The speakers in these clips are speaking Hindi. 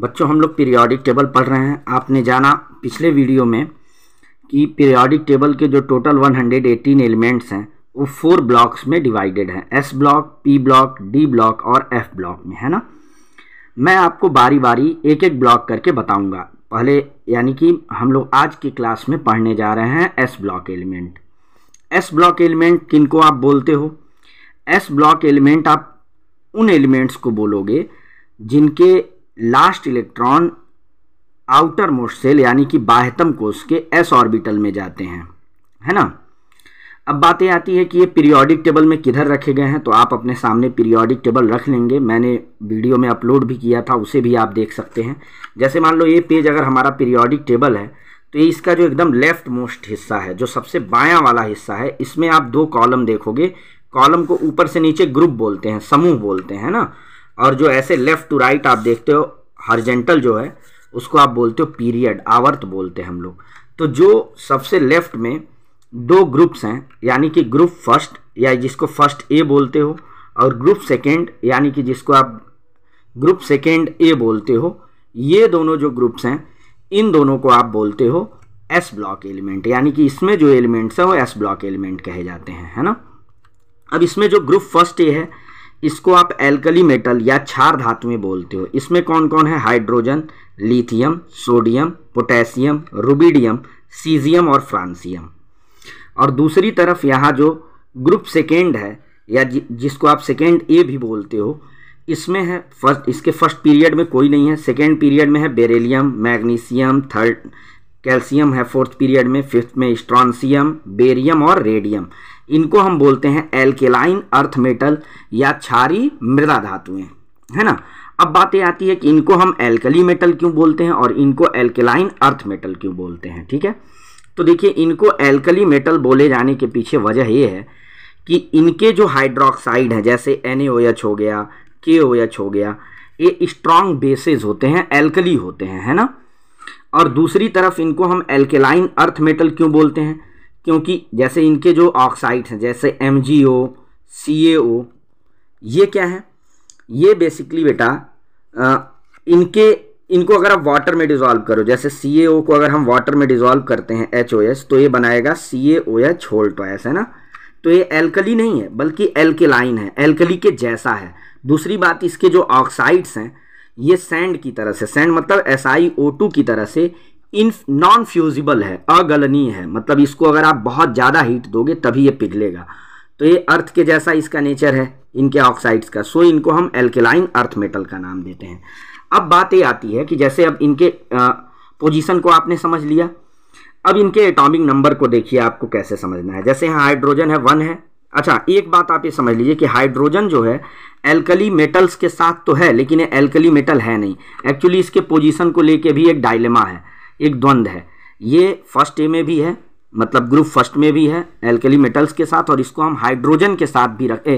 बच्चों हम लोग पीरियाडिक टेबल पढ़ रहे हैं आपने जाना पिछले वीडियो में कि पीरियाडिक टेबल के जो टोटल 118 एलिमेंट्स हैं वो फोर ब्लॉक्स में डिवाइडेड हैं S block P block D block और एफ ब्लॉक में है ना मैं आपको बारी बारी एक एक ब्लॉक करके बताऊंगा पहले यानी कि हम लोग आज की क्लास में पढ़ने जा रहे हैं S block element s block element किन को आप बोलते हो एस ब्लॉक एलिमेंट आप उन एलिमेंट्स को बोलोगे जिनके last electron outermost shell यानी कि बाह्यतम कोष के एस ऑर्बिटल में जाते हैं है ना अब बातें आती है कि ये पीरियोडिक टेबल में किधर रखे गए हैं तो आप अपने सामने पीरियोडिक टेबल रख लेंगे मैंने वीडियो में अपलोड भी किया था उसे भी आप देख सकते हैं जैसे मान लो ये पेज अगर हमारा पीरियोडिक टेबल है तो ये इसका जो एकदम लेफ्ट मोस्ट हिस्सा है जो सबसे बायां वाला हिस्सा है इसमें आप दो कॉलम देखोगे कॉलम को ऊपर से नीचे ग्रुप बोलते हैं समूह बोलते हैं ना और जो ऐसे लेफ्ट टू राइट आप देखते हो हर्जेंटल जो है उसको आप बोलते हो पीरियड आवर्त बोलते हैं हम लोग तो जो सबसे लेफ्ट में दो ग्रुप्स हैं यानी कि ग्रुप फर्स्ट या जिसको फर्स्ट ए बोलते हो और ग्रुप सेकेंड यानी कि जिसको आप ग्रुप सेकेंड ए बोलते हो ये दोनों जो ग्रुप्स हैं इन दोनों को आप बोलते हो एस ब्लॉक एलिमेंट यानी कि इसमें जो एलिमेंट्स हैं वो एस ब्लॉक एलिमेंट कहे जाते हैं है ना अब इसमें जो ग्रुप फर्स्ट ए है इसको आप एल्कली मेटल या क्षार में बोलते हो इसमें कौन कौन है hydrogen lithium sodium potassium rubidium caesium और फ्रांसियम और दूसरी तरफ यहाँ जो ग्रुप सेकेंड है या जि, जिसको आप सेकेंड ए भी बोलते हो इसमें है फर्स्ट इसके फर्स्ट पीरियड में कोई नहीं है सेकेंड पीरियड में है बेरेलियम मैग्नीशियम थर्ड कैल्शियम है फोर्थ पीरियड में फिफ्थ में स्ट्रॉन्सियम बेरियम और रेडियम इनको हम बोलते हैं एल्केलाइन अर्थ मेटल या क्षारी मृदा धातुएं है ना अब बातें आती है कि इनको हम एल्कली मेटल क्यों बोलते हैं और इनको एल्केलाइन अर्थ मेटल क्यों बोलते हैं ठीक है तो देखिए इनको एल्कली मेटल बोले जाने के पीछे वजह ये है कि इनके जो हाइड्रोक्साइड हैं जैसे एन हो गया के हो गया ये स्ट्रॉन्ग बेसिस होते हैं एल्कली होते हैं है ना और दूसरी तरफ इनको हम एल्केलाइन अर्थ मेटल क्यों बोलते हैं क्योंकि जैसे इनके जो ऑक्साइड हैं जैसे M G O C A ओ ये क्या है ये बेसिकली बेटा इनके इनको अगर आप वाटर में डिजोल्व करो जैसे सी ए ओ को अगर हम वाटर में डिजोल्व करते हैं एच ओ एस तो ये बनाएगा C A O H whole S है ना तो ये एल्कली नहीं है बल्कि एल्केलाइन है एल्कली के जैसा है दूसरी बात इसके जो ऑक्साइड्स हैं ये सैंड की तरह से सैंड मतलब एस आई ओ टू की तरह से इन नॉन फ्यूजिबल है अगलनीय है मतलब इसको अगर आप बहुत ज़्यादा हीट दोगे तभी ये पिघलेगा तो ये अर्थ के जैसा इसका नेचर है इनके ऑक्साइड्स का सो इनको हम एल्केलाइन अर्थ मेटल का नाम देते हैं अब बात ये आती है कि जैसे अब इनके पोजीशन को आपने समझ लिया अब इनके एटॉमिक नंबर को देखिए आपको कैसे समझना है जैसे यहाँ हाइड्रोजन है वन है अच्छा एक बात आप ये समझ लीजिए कि हाइड्रोजन जो है एल्कली मेटल्स के साथ तो है लेकिन ये एल्कली मेटल है नहीं एक्चुअली इसके पोजिशन को लेके भी एक डायलेमा है एक द्वंद्व है ये फर्स्ट ए में भी है मतलब ग्रुप फर्स्ट में भी है एल्कली मेटल्स के साथ और इसको हम हाइड्रोजन के साथ भी रख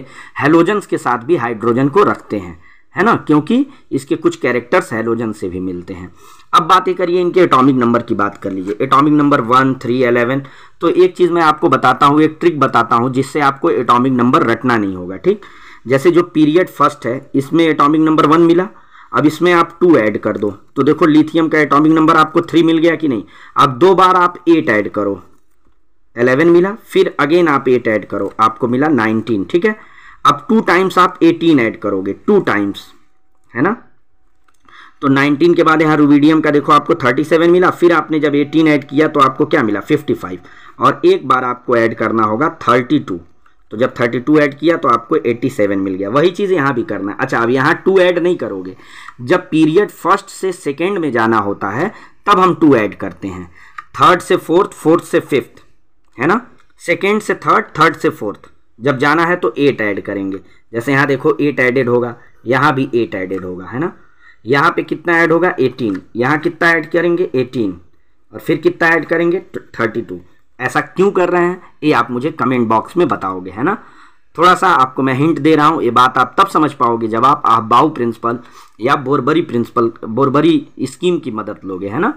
हेलोजन्स के साथ भी हाइड्रोजन को रखते हैं है ना क्योंकि इसके कुछ कैरेक्टर्स हेलोजन से भी मिलते हैं अब बात ये करिए इनके एटॉमिक नंबर की बात कर लीजिए atomic number one three eleven तो एक चीज़ मैं आपको बताता हूँ एक ट्रिक बताता हूँ जिससे आपको एटॉमिक नंबर रटना नहीं होगा ठीक जैसे जो पीरियड फर्स्ट है इसमें एटॉमिक नंबर वन मिला अब इसमें आप टू ऐड कर दो तो देखो लिथियम का एटॉमिक नंबर आपको थ्री मिल गया कि नहीं अब दो बार आप एट ऐड करो एलेवन मिला फिर अगेन आप एट ऐड करो आपको मिला नाइनटीन ठीक है अब टू टाइम्स आप एटीन ऐड करोगे टू टाइम्स है ना तो 19 के बाद यहाँ रूबीडियम का देखो आपको 37 मिला फिर आपने जब 18 ऐड किया तो आपको क्या मिला 55 और एक बार आपको ऐड करना होगा 32 तो जब 32 ऐड किया तो आपको 87 मिल गया वही चीज़ यहाँ भी करना है अच्छा अब यहाँ टू ऐड नहीं करोगे जब पीरियड फर्स्ट से सेकेंड में जाना होता है तब हम टू ऐड करते हैं थर्ड से फोर्थ फोर्थ से फिफ्थ है ना सेकेंड से थर्ड थर्ड से फोर्थ जब जाना है तो एट ऐड करेंगे जैसे यहाँ देखो एट एडेड होगा यहाँ भी एट एडेड होगा है ना यहाँ पे कितना ऐड होगा एटीन यहाँ कितना ऐड करेंगे एटीन और फिर कितना ऐड करेंगे थर्टी टू ऐसा क्यों कर रहे हैं ये आप मुझे कमेंट बॉक्स में बताओगे है ना थोड़ा सा आपको मैं हिंट दे रहा हूँ ये बात आप तब समझ पाओगे जब आप आहबाऊ प्रिंसिपल या बोरबरी प्रिंसिपल बोरबरी स्कीम की मदद लोगे है ना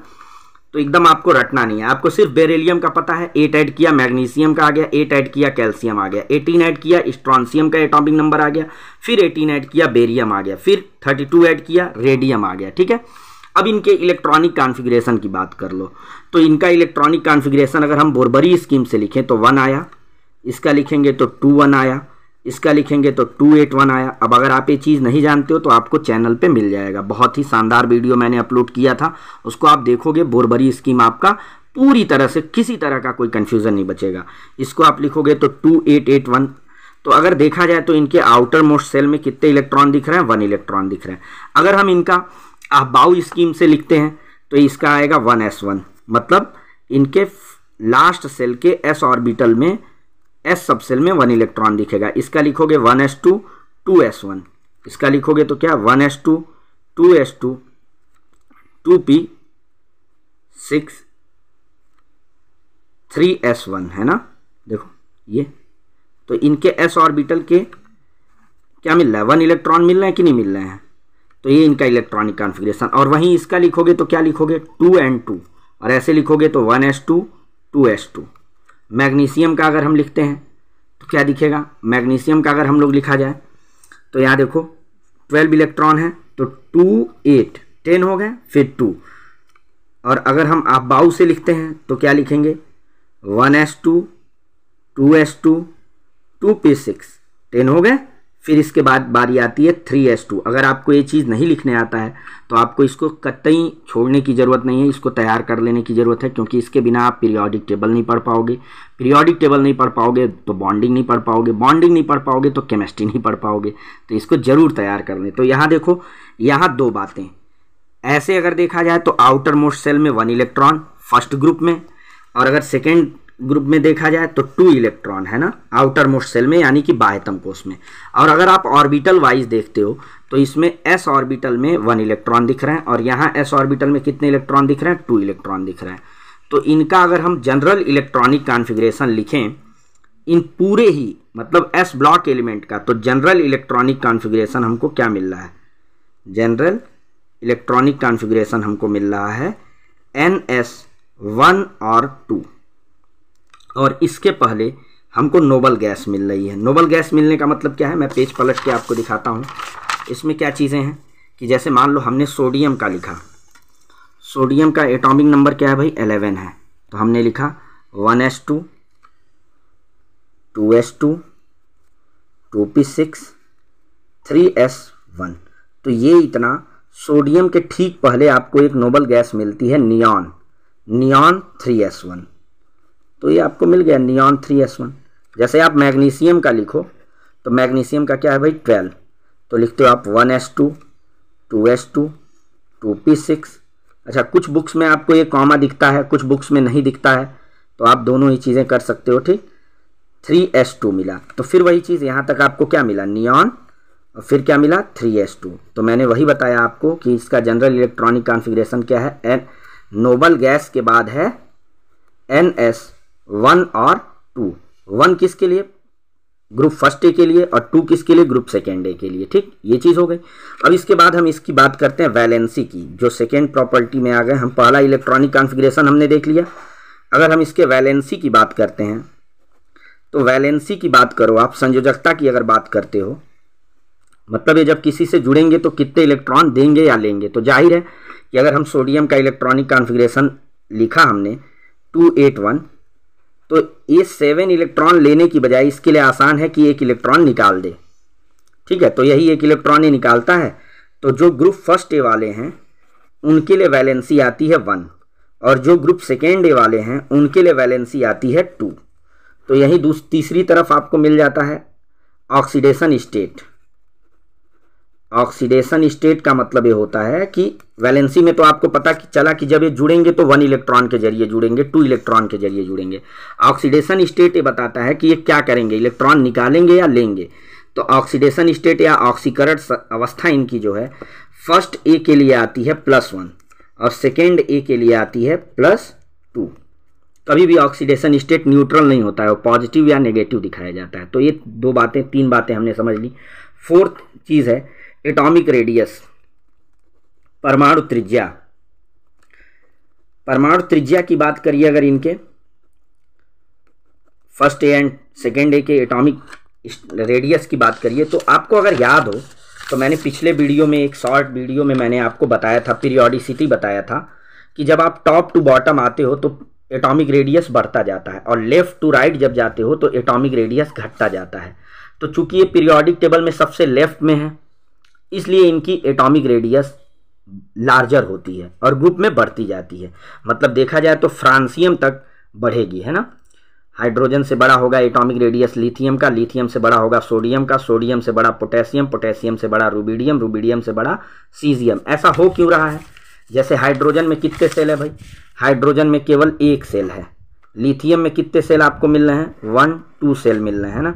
तो एकदम आपको रटना नहीं है आपको सिर्फ बेरेलियम का पता है एट ऐड किया मैग्नीशियम का आ गया एट ऐड किया कैल्शियम आ गया एटीन ऐड किया स्ट्रॉन्सियम का एटॉमिक नंबर आ गया फिर एटीन ऐड किया बेरियम आ गया फिर थर्टी टू ऐड किया रेडियम आ गया ठीक है अब इनके इलेक्ट्रॉनिक कॉन्फ़िगरेशन की बात कर लो तो इनका इलेक्ट्रॉनिक कॉन्फ़िगरेशन अगर हम बोरबरी स्कीम से लिखें तो वन आया इसका लिखेंगे तो टू वन आया इसका लिखेंगे तो टू एट वन आया अब अगर आप ये चीज़ नहीं जानते हो तो आपको चैनल पे मिल जाएगा बहुत ही शानदार वीडियो मैंने अपलोड किया था उसको आप देखोगे बोरबरी स्कीम आपका पूरी तरह से किसी तरह का कोई कन्फ्यूज़न नहीं बचेगा इसको आप लिखोगे तो टू एट एट वन तो अगर देखा जाए तो इनके आउटर मोस्ट सेल में कितने इलेक्ट्रॉन दिख रहे हैं वन इलेक्ट्रॉन दिख रहे हैं अगर हम इनका अहबाउ स्कीम से लिखते हैं तो इसका आएगा वन एस वन मतलब इनके लास्ट सेल के एस ऑर्बिटल में एस सब सेल में वन इलेक्ट्रॉन दिखेगा इसका लिखोगे one s two two s one इसका लिखोगे तो क्या one s two two s two two p six three s one है ना देखो ये तो इनके एस ऑर्बिटल के क्या मिल रहा है वन इलेक्ट्रॉन मिल रहे हैं कि नहीं मिल रहे हैं तो ये इनका इलेक्ट्रॉनिक कॉन्फ़िगरेशन और वहीं इसका लिखोगे तो क्या लिखोगे टू एंड टू और ऐसे लिखोगे तो one s two two s two magnesium का अगर हम लिखते हैं तो क्या दिखेगा मैग्नीशियम का अगर हम लोग लिखा जाए तो यहाँ देखो ट्वेल्व इलेक्ट्रॉन है तो टू एट टेन हो गए फिर टू और अगर हम बाउ से लिखते हैं तो क्या लिखेंगे one s two two s two two p six ten हो गए फिर इसके बाद बारी आती है थ्री एस टू अगर आपको ये चीज़ नहीं लिखने आता है तो आपको इसको कतई छोड़ने की ज़रूरत नहीं है इसको तैयार कर लेने की ज़रूरत है क्योंकि इसके बिना आप पीरियोडिक टेबल नहीं पढ़ पाओगे पीरियोडिक टेबल नहीं पढ़ पाओगे तो बॉन्डिंग नहीं पढ़ पाओगे बॉन्डिंग नहीं पढ़ पाओगे तो केमिस्ट्री नहीं पढ़ पाओगे तो इसको ज़रूर तैयार कर लें तो यहाँ देखो यहाँ दो बातें ऐसे अगर देखा जाए तो आउटर मोस्ट सेल में वन इलेक्ट्रॉन फर्स्ट ग्रुप में और अगर सेकेंड ग्रुप में देखा जाए तो टू इलेक्ट्रॉन है ना आउटर मोस्ट सेल में यानी कि बाह्यतम कोष में और अगर आप ऑर्बिटल वाइज देखते हो तो इसमें एस ऑर्बिटल में वन इलेक्ट्रॉन दिख रहे हैं और यहाँ एस ऑर्बिटल में कितने इलेक्ट्रॉन दिख रहे हैं टू इलेक्ट्रॉन दिख रहे हैं तो इनका अगर हम जनरल इलेक्ट्रॉनिक कॉन्फिग्रेशन लिखें इन पूरे ही मतलब एस ब्लॉक एलिमेंट का तो जनरल इलेक्ट्रॉनिक कॉन्फिग्रेशन हमको क्या मिल रहा है जनरल इलेक्ट्रॉनिक कॉन्फिग्रेशन हमको मिल रहा है एन एस वन और टू और इसके पहले हमको नोबल गैस मिल रही है नोबल गैस मिलने का मतलब क्या है मैं पेज पलट के आपको दिखाता हूँ इसमें क्या चीज़ें हैं कि जैसे मान लो हमने सोडियम का लिखा सोडियम का एटॉमिक नंबर क्या है भाई एलेवन है तो हमने लिखा one s two two s two two p six three s one तो ये इतना सोडियम के ठीक पहले आपको एक नोबल गैस मिलती है neon neon three s one तो ये आपको मिल गया नियॉन थ्री एस वन जैसे आप मैग्नीशियम का लिखो तो मैग्नीशियम का क्या है भाई ट्वेल्व तो लिखते हो आप one s two two s two two p six अच्छा कुछ बुक्स में आपको ये कॉमा दिखता है कुछ बुक्स में नहीं दिखता है तो आप दोनों ही चीज़ें कर सकते हो ठीक थ्री एस टू मिला तो फिर वही चीज़ यहाँ तक आपको क्या मिला नियॉन और फिर क्या मिला थ्री एस टू तो मैंने वही बताया आपको कि इसका जनरल इलेक्ट्रॉनिक कॉन्फ़िगरेशन क्या है एन नोबल गैस के बाद है एन एस वन और टू वन किसके लिए ग्रुप फर्स्ट ए के लिए और टू किसके लिए ग्रुप सेकेंड ए के लिए ठीक ये चीज़ हो गई अब इसके बाद हम इसकी बात करते हैं वैलेंसी की जो सेकेंड प्रॉपर्टी में आ गए हम पहला इलेक्ट्रॉनिक कॉन्फ़िगरेशन हमने देख लिया अगर हम इसके वैलेंसी की बात करते हैं तो वैलेंसी की बात करो आप संयोजकता की अगर बात करते हो मतलब ये जब किसी से जुड़ेंगे तो कितने इलेक्ट्रॉन देंगे या लेंगे तो जाहिर है कि अगर हम सोडियम का इलेक्ट्रॉनिक कॉन्फ़िगरेशन लिखा हमने टू एट वन तो ये सेवन इलेक्ट्रॉन लेने की बजाय इसके लिए आसान है कि एक इलेक्ट्रॉन निकाल दे ठीक है तो यही एक इलेक्ट्रॉन ही निकालता है तो जो ग्रुप फर्स्ट ए वाले हैं उनके लिए वैलेंसी आती है वन और जो ग्रुप सेकेंड ए वाले हैं उनके लिए वैलेंसी आती है टू तो यही तीसरी तरफ आपको मिल जाता है ऑक्सीडेशन स्टेट ऑक्सीडेशन स्टेट का मतलब ये होता है कि वैलेंसी में तो आपको पता कि चला कि जब ये जुड़ेंगे तो वन इलेक्ट्रॉन के जरिए जुड़ेंगे टू इलेक्ट्रॉन के जरिए जुड़ेंगे ऑक्सीडेशन स्टेट ये बताता है कि ये क्या करेंगे इलेक्ट्रॉन निकालेंगे या लेंगे तो ऑक्सीडेशन स्टेट या ऑक्सीकरण अवस्था इनकी जो है फर्स्ट ए के लिए आती है प्लस वन और सेकेंड ए के लिए आती है प्लस टू कभी भी ऑक्सीडेशन स्टेट न्यूट्रल नहीं होता है वो पॉजिटिव या नेगेटिव दिखाया जाता है तो ये दो बातें तीन बातें हमने समझ ली फोर्थ चीज़ है एटॉमिक रेडियस परमाणु त्रिज्या परमाणु त्रिज्या की बात करिए अगर इनके first A and second A के एटॉमिक रेडियस की बात करिए तो आपको अगर याद हो तो मैंने पिछले वीडियो में एक शॉर्ट वीडियो में मैंने आपको बताया था पीरियोडिसिटी बताया था कि जब आप टॉप टू बॉटम आते हो तो एटॉमिक रेडियस बढ़ता जाता है और लेफ़्ट टू राइट जब जाते हो तो एटॉमिक रेडियस घटता जाता है तो चूंकि ये पीरियोडिक टेबल में सबसे लेफ्ट में है इसलिए इनकी एटॉमिक रेडियस लार्जर होती है और ग्रुप में बढ़ती जाती है मतलब देखा जाए तो फ्रांसियम तक बढ़ेगी है ना हाइड्रोजन से बड़ा होगा एटॉमिक रेडियस लिथियम का लिथियम से बड़ा होगा सोडियम का सोडियम से बड़ा पोटेशियम पोटेशियम से बड़ा रूबीडियम रूबीडियम से बड़ा सीजियम ऐसा हो क्यों रहा है जैसे हाइड्रोजन में कितने सेल है भाई हाइड्रोजन में केवल एक सेल है लिथियम में कितने सेल आपको मिल रहे हैं वन टू सेल मिल रहे हैं ना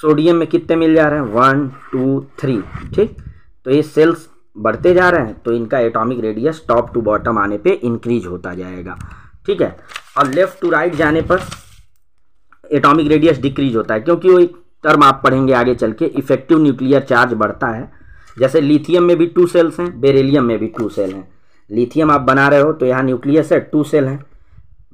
सोडियम में कितने मिल जा रहे हैं वन टू थ्री ठीक तो ये सेल्स बढ़ते जा रहे हैं तो इनका atomic radius top to bottom आने पे इंक्रीज होता जाएगा ठीक है और लेफ़्ट टू राइट जाने पर एटॉमिक रेडियस डिक्रीज होता है क्योंकि वो एक टर्म आप पढ़ेंगे आगे चल के इफेक्टिव न्यूक्लियर चार्ज बढ़ता है जैसे लिथियम में भी टू सेल्स हैं बेरेलियम में भी टू सेल हैं लिथियम आप बना रहे हो तो यहाँ न्यूक्लियस है टू सेल हैं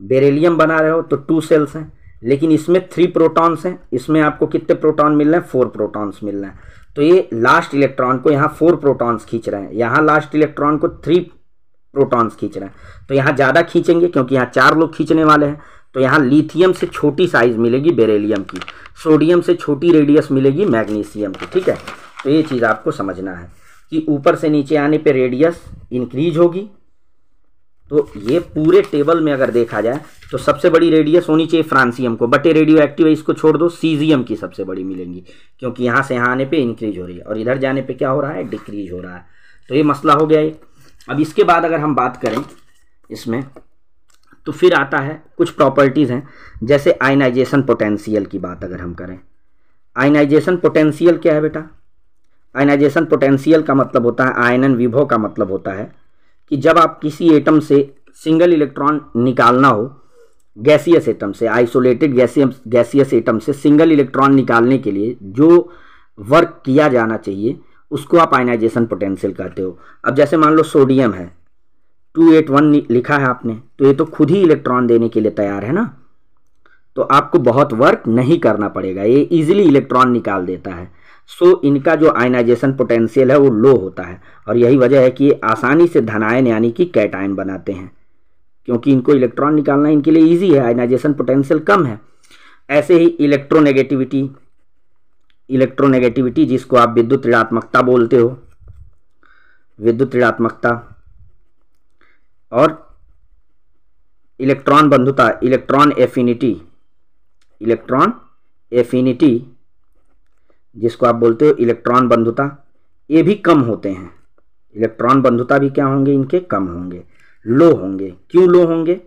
बेरेलियम बना रहे हो तो टू सेल्स हैं लेकिन इसमें थ्री प्रोटॉन्स हैं इसमें आपको कितने प्रोटॉन मिल रहे हैं फोर प्रोटॉन्स मिल रहे हैं तो ये लास्ट इलेक्ट्रॉन को यहाँ फोर प्रोटॉन्स खींच रहे हैं यहाँ लास्ट इलेक्ट्रॉन को थ्री प्रोटॉन्स खींच रहे हैं तो यहाँ ज़्यादा खींचेंगे क्योंकि यहाँ चार लोग खींचने वाले हैं तो यहाँ लिथियम से छोटी साइज मिलेगी बेरेलीम की सोडियम से छोटी रेडियस मिलेगी मैग्नीशियम की ठीक है तो ये चीज़ आपको समझना है कि ऊपर से नीचे आने पर रेडियस इंक्रीज होगी तो ये पूरे टेबल में अगर देखा जाए तो सबसे बड़ी रेडियस होनी चाहिए फ्रांसियम को बटे रेडियो एक्टिव इसको छोड़ दो सीजियम की सबसे बड़ी मिलेंगी क्योंकि यहाँ से यहाँ आने पे इंक्रीज हो रही है और इधर जाने पे क्या हो रहा है डिक्रीज हो रहा है तो ये मसला हो गया ये अब इसके बाद अगर हम बात करें इसमें तो फिर आता है कुछ प्रॉपर्टीज़ हैं जैसे आयनाइजेशन पोटेंशियल की बात अगर हम करें आइनाइजेशन पोटेंशियल क्या है बेटा आयनाइजेशन पोटेंशियल का मतलब होता है आयनन विभो का मतलब होता है कि जब आप किसी एटम से सिंगल इलेक्ट्रॉन निकालना हो गैसियस एटम से आइसोलेटेड गैसियस गैसियस एटम से सिंगल इलेक्ट्रॉन निकालने के लिए जो वर्क किया जाना चाहिए उसको आप आयनाइजेशन पोटेंशियल कहते हो अब जैसे मान लो सोडियम है टू एट वन लिखा है आपने तो ये तो खुद ही इलेक्ट्रॉन देने के लिए तैयार है ना तो आपको बहुत वर्क नहीं करना पड़ेगा ये इजीली इलेक्ट्रॉन निकाल देता है सो इनका जो आयनाइजेशन पोटेंशियल है वो लो होता है और यही वजह है कि आसानी से धनायन यानी कि कैटायन बनाते हैं क्योंकि इनको इलेक्ट्रॉन निकालना इनके लिए ईजी है आयनाइजेशन पोटेंशियल कम है ऐसे ही इलेक्ट्रोनेगेटिविटी इलेक्ट्रोनेगेटिविटी जिसको आप विद्युत ऋणात्मकता बोलते हो विद्युत ऋणात्मकता और इलेक्ट्रॉन बंधुता इलेक्ट्रॉन एफिनिटी इलेक्ट्रॉन एफिनिटी जिसको आप बोलते हो इलेक्ट्रॉन बंधुता ये भी कम होते हैं इलेक्ट्रॉन बंधुता भी क्या होंगे इनके कम होंगे लो होंगे क्यों लो होंगे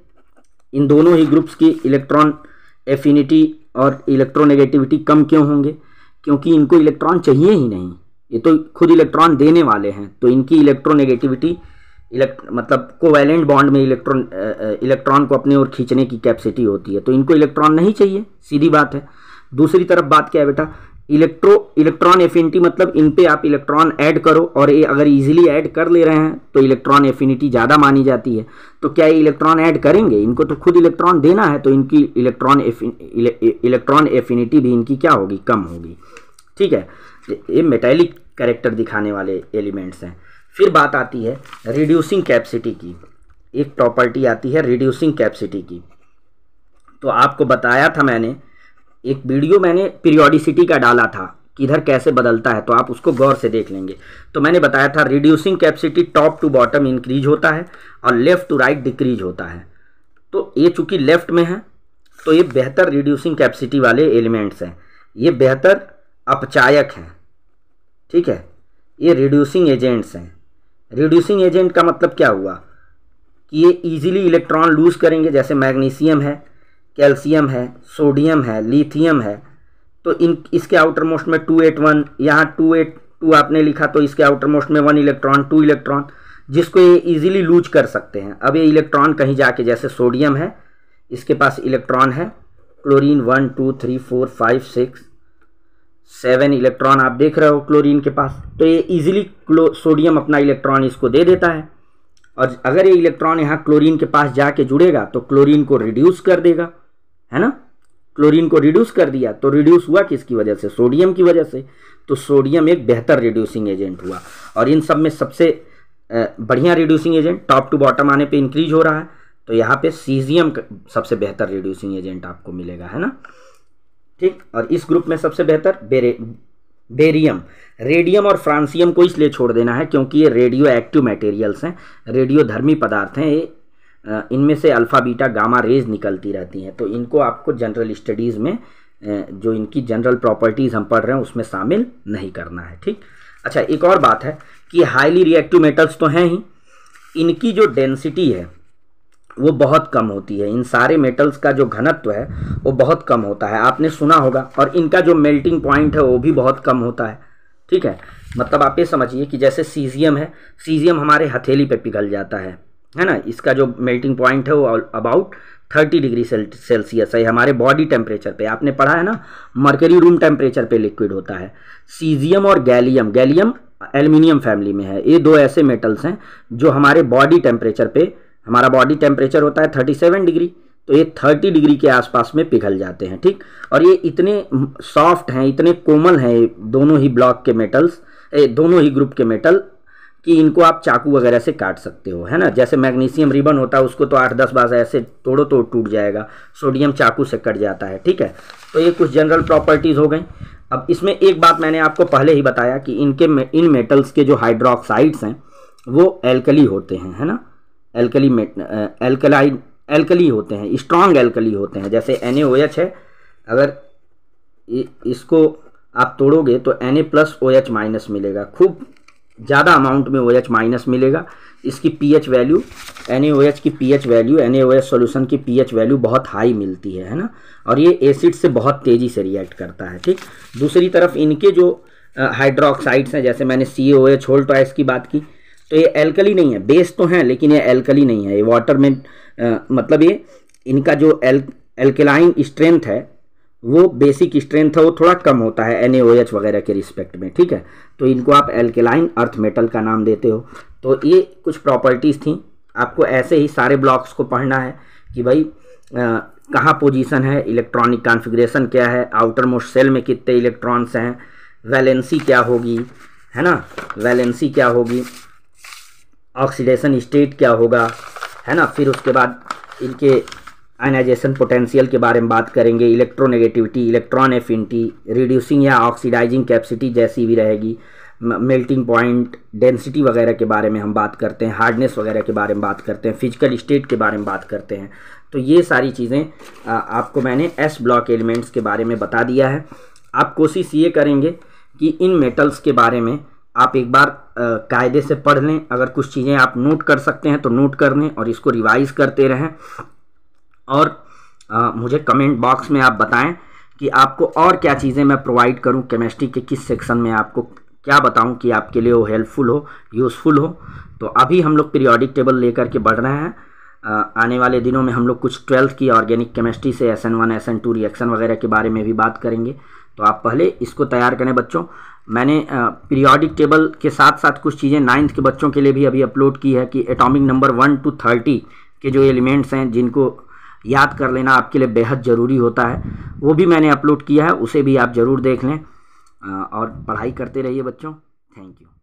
इन दोनों ही ग्रुप्स की इलेक्ट्रॉन एफिनिटी और इलेक्ट्रोनेगेटिविटी कम क्यों होंगे क्योंकि इनको इलेक्ट्रॉन चाहिए ही नहीं ये तो खुद इलेक्ट्रॉन देने वाले हैं तो इनकी इलेक्ट्रोनेगेटिविटी इलेक्ट मतलब कोवैलेंट बॉन्ड में इलेक्ट्रॉन इलेक्ट्रॉन को अपने ओर खींचने की कैपेसिटी होती है तो इनको इलेक्ट्रॉन नहीं चाहिए सीधी बात है दूसरी तरफ बात क्या है बेटा इलेक्ट्रो इलेक्ट्रॉन एफिनिटी मतलब इन पे आप इलेक्ट्रॉन ऐड करो और ये अगर इजीली ऐड कर ले रहे हैं तो इलेक्ट्रॉन एफिनिटी ज़्यादा मानी जाती है तो क्या ये इलेक्ट्रॉन ऐड करेंगे इनको तो खुद इलेक्ट्रॉन देना है तो इनकी इलेक्ट्रॉन इलेक्ट्रॉन एफिनिटी भी इनकी क्या होगी कम होगी ठीक है ये मेटेलिक करेक्टर दिखाने वाले एलिमेंट्स हैं फिर बात आती है रिड्यूसिंग कैपसिटी की एक प्रॉपर्टी आती है रिड्यूसिंग कैपसिटी की तो आपको बताया था मैंने एक वीडियो मैंने पीरियोडिसिटी का डाला था इधर कैसे बदलता है तो आप उसको गौर से देख लेंगे तो मैंने बताया था reducing capacity top to bottom increase होता है और लेफ़्ट टू राइट डिक्रीज होता है तो ये चूंकि लेफ़्ट में है तो ये बेहतर रिड्यूसिंग कैपेसिटी वाले एलिमेंट्स हैं ये बेहतर अपचायक हैं ठीक है ये रिड्यूसिंग एजेंट्स हैं रिड्यूसिंग एजेंट का मतलब क्या हुआ कि ये इजीली इलेक्ट्रॉन लूज करेंगे जैसे मैग्नीशियम है कैल्शियम है सोडियम है लिथियम है तो इन इसके आउटर मोस्ट में टू एट वन यहाँ टू एट टू आपने लिखा तो इसके आउटर मोस्ट में वन इलेक्ट्रॉन टू इलेक्ट्रॉन जिसको ये इजीली लूज कर सकते हैं अब ये इलेक्ट्रॉन कहीं जाके जैसे सोडियम है इसके पास इलेक्ट्रॉन है chlorine one two three four five six seven electron आप देख रहे हो क्लोरीन के पास तो ये इजीली सोडियम अपना इलेक्ट्रॉन इसको दे देता है और अगर ये इलेक्ट्रॉन यहाँ क्लोरीन के पास जाके जुड़ेगा तो क्लोरीन को रिड्यूस कर देगा है ना क्लोरीन को रिड्यूस कर दिया तो रिड्यूस हुआ किसकी वजह से सोडियम की वजह से तो सोडियम एक बेहतर रिड्यूसिंग एजेंट हुआ और इन सब में सबसे बढ़िया reducing agent top to bottom आने पे इंक्रीज हो रहा है तो यहाँ पे सीजियम सबसे बेहतर रिड्यूसिंग एजेंट आपको मिलेगा है ना ठीक और इस ग्रुप में सबसे बेहतर बेरे बेरियम रेडियम और फ्रांसियम को इसलिए छोड़ देना है क्योंकि ये रेडियो एक्टिव मटेरियल्स हैं रेडियोधर्मी पदार्थ हैं ये इनमें से अल्फ़ा बीटा गामा रेज निकलती रहती हैं तो इनको आपको जनरल स्टडीज़ में जो इनकी जनरल प्रॉपर्टीज़ हम पढ़ रहे हैं उसमें शामिल नहीं करना है ठीक अच्छा एक और बात है कि हाईली रिएक्टिव मेटल्स तो हैं ही इनकी जो डेंसिटी है वो बहुत कम होती है इन सारे मेटल्स का जो घनत्व है वो बहुत कम होता है आपने सुना होगा और इनका जो मेल्टिंग पॉइंट है वो भी बहुत कम होता है ठीक है मतलब आप ये समझिए कि जैसे सीजियम है सीजियम हमारे हथेली पे पिघल जाता है है ना इसका जो मेल्टिंग पॉइंट है वो अबाउट 30 डिग्री सेल्सियस है हमारे बॉडी टेम्परेचर पे आपने पढ़ा है ना मर्करी रूम टेम्परेचर पे लिक्विड होता है सीजियम और गैलियम गैलियम एल्यूमिनियम फैमिली में है ये दो ऐसे मेटल्स हैं जो हमारे बॉडी टेम्परेचर पे हमारा बॉडी टेम्परेचर होता है 37 डिग्री तो ये 30 डिग्री के आसपास में पिघल जाते हैं ठीक और ये इतने सॉफ्ट हैं इतने कोमल हैं दोनों ही ब्लॉक के मेटल्स ए, दोनों ही ग्रुप के मेटल कि इनको आप चाकू वगैरह से काट सकते हो है ना जैसे मैग्नीशियम रिबन होता है उसको तो आठ दस बार ऐसे तोड़ो तो टूट जाएगा सोडियम चाकू से कट जाता है ठीक है तो ये कुछ जनरल प्रॉपर्टीज़ हो गई अब इसमें एक बात मैंने आपको पहले ही बताया कि इनके इन मेटल्स के जो हाइड्रोक्साइड्स हैं वो एल्कली होते हैं है ना एल्कली एल्कलाइड एल्कली होते हैं स्ट्रॉन्ग एल्कली होते हैं जैसे एन है अगर इसको आप तोड़ोगे तो N A plus O H minus मिलेगा खूब ज़्यादा अमाउंट में ओ OH माइनस मिलेगा इसकी पी एच वैल्यू एन की p H value N A solution की पी एच वैल्यू बहुत हाई मिलती है है ना और ये एसिड से बहुत तेज़ी से रिएक्ट करता है ठीक दूसरी तरफ इनके जो हाइड्रोक्साइड्स हैं जैसे मैंने C O H whole twice की बात की तो ये एल्कली नहीं है बेस तो हैं लेकिन ये एल्कली नहीं है ये वाटर में आ, मतलब ये इनका जो एल एल्केलाइन स्ट्रेंथ है वो बेसिक स्ट्रेंथ है वो थोड़ा कम होता है एन वगैरह के रिस्पेक्ट में ठीक है तो इनको आप एल्केलाइन अर्थ मेटल का नाम देते हो तो ये कुछ प्रॉपर्टीज़ थी आपको ऐसे ही सारे ब्लॉक्स को पढ़ना है कि भाई कहाँ पोजीशन है इलेक्ट्रॉनिक कॉन्फ़िगरेशन क्या है आउटर मोस्ट सेल में कितने इलेक्ट्रॉन्स हैं वैलेंसी क्या होगी है ना वैलेंसी क्या होगी ऑक्सीडेशन स्टेट क्या होगा है ना फिर उसके बाद इनके आयनाइजेशन पोटेंशियल के बारे में बात करेंगे इलेक्ट्रोनेगेटिविटी इलेक्ट्रॉन एफिनिटी रिड्यूसिंग या ऑक्सीडाइजिंग कैपेसिटी जैसी भी रहेगी मेल्टिंग पॉइंट डेंसिटी वगैरह के बारे में हम बात करते हैं हार्डनेस वगैरह के बारे में बात करते हैं फिजिकल स्टेट के बारे में बात करते हैं तो ये सारी चीज़ें आपको मैंने एस ब्लॉक एलिमेंट्स के बारे में बता दिया है आप कोशिश ये करेंगे कि इन मेटल्स के बारे में आप एक बार कायदे से पढ़ लें अगर कुछ चीज़ें आप नोट कर सकते हैं तो नोट कर लें और इसको रिवाइज़ करते रहें और आ, मुझे कमेंट बॉक्स में आप बताएं कि आपको और क्या चीज़ें मैं प्रोवाइड करूं केमिस्ट्री के किस सेक्शन में आपको क्या बताऊं कि आपके लिए वो हेल्पफुल हो यूज़फुल हो तो अभी हम लोग पीरियोडिक टेबल लेकर के बढ़ रहे हैं आने वाले दिनों में हम लोग कुछ ट्वेल्थ की ऑर्गेनिक केमिस्ट्री से S N one S N two reaction वगैरह के बारे में भी बात करेंगे तो आप पहले इसको तैयार करें बच्चों मैंने पीरियोडिक टेबल के साथ साथ कुछ चीज़ें नाइन्थ के बच्चों के लिए भी अभी अपलोड की है कि atomic number one two thirty के जो एलिमेंट्स हैं जिनको याद कर लेना आपके लिए बेहद ज़रूरी होता है वो भी मैंने अपलोड किया है उसे भी आप ज़रूर देख लें और पढ़ाई करते रहिए बच्चों थैंक यू